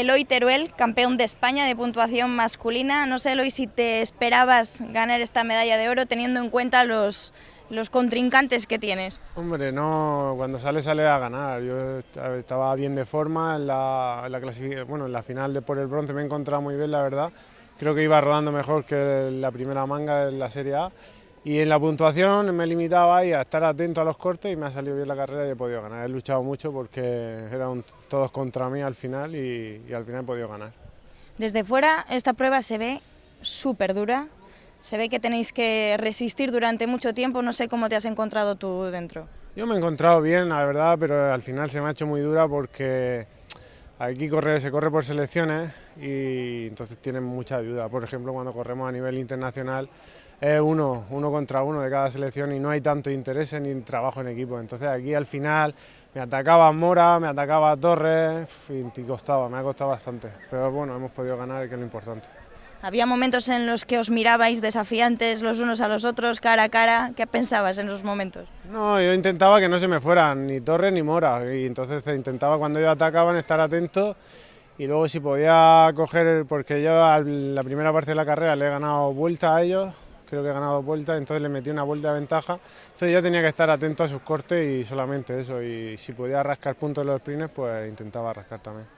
Eloy Teruel, campeón de España de puntuación masculina. No sé, Eloy, si te esperabas ganar esta medalla de oro teniendo en cuenta los, los contrincantes que tienes. Hombre, no, cuando sale, sale a ganar. Yo estaba bien de forma, en la, bueno, en la final de por el bronce me he encontrado muy bien, la verdad. Creo que iba rodando mejor que la primera manga de la Serie A y en la puntuación me limitaba a estar atento a los cortes y me ha salido bien la carrera y he podido ganar. He luchado mucho porque eran todos contra mí al final y, y al final he podido ganar. Desde fuera esta prueba se ve súper dura, se ve que tenéis que resistir durante mucho tiempo, no sé cómo te has encontrado tú dentro. Yo me he encontrado bien, la verdad, pero al final se me ha hecho muy dura porque Aquí corre, se corre por selecciones y entonces tienen mucha ayuda. Por ejemplo, cuando corremos a nivel internacional es uno, uno contra uno de cada selección y no hay tanto interés ni trabajo en equipo. Entonces aquí al final me atacaba Mora, me atacaba Torres y costaba, me ha costado bastante. Pero bueno, hemos podido ganar, que es lo importante. Había momentos en los que os mirabais desafiantes los unos a los otros, cara a cara. ¿Qué pensabas en esos momentos? No, yo intentaba que no se me fueran ni Torre ni Mora. Y entonces eh, intentaba cuando ellos atacaban estar atento. Y luego si podía coger, porque yo la primera parte de la carrera le he ganado vuelta a ellos, creo que he ganado vuelta, entonces le metí una vuelta de ventaja. Entonces yo tenía que estar atento a sus cortes y solamente eso. Y si podía rascar puntos en los sprints, pues intentaba rascar también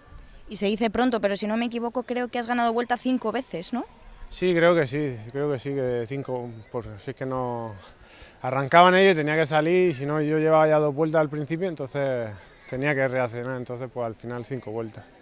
y se dice pronto, pero si no me equivoco, creo que has ganado vuelta cinco veces, ¿no? Sí, creo que sí, creo que sí, que cinco, por pues, si es que no... Arrancaban ellos, tenía que salir, si no, yo llevaba ya dos vueltas al principio, entonces tenía que reaccionar, entonces pues al final cinco vueltas.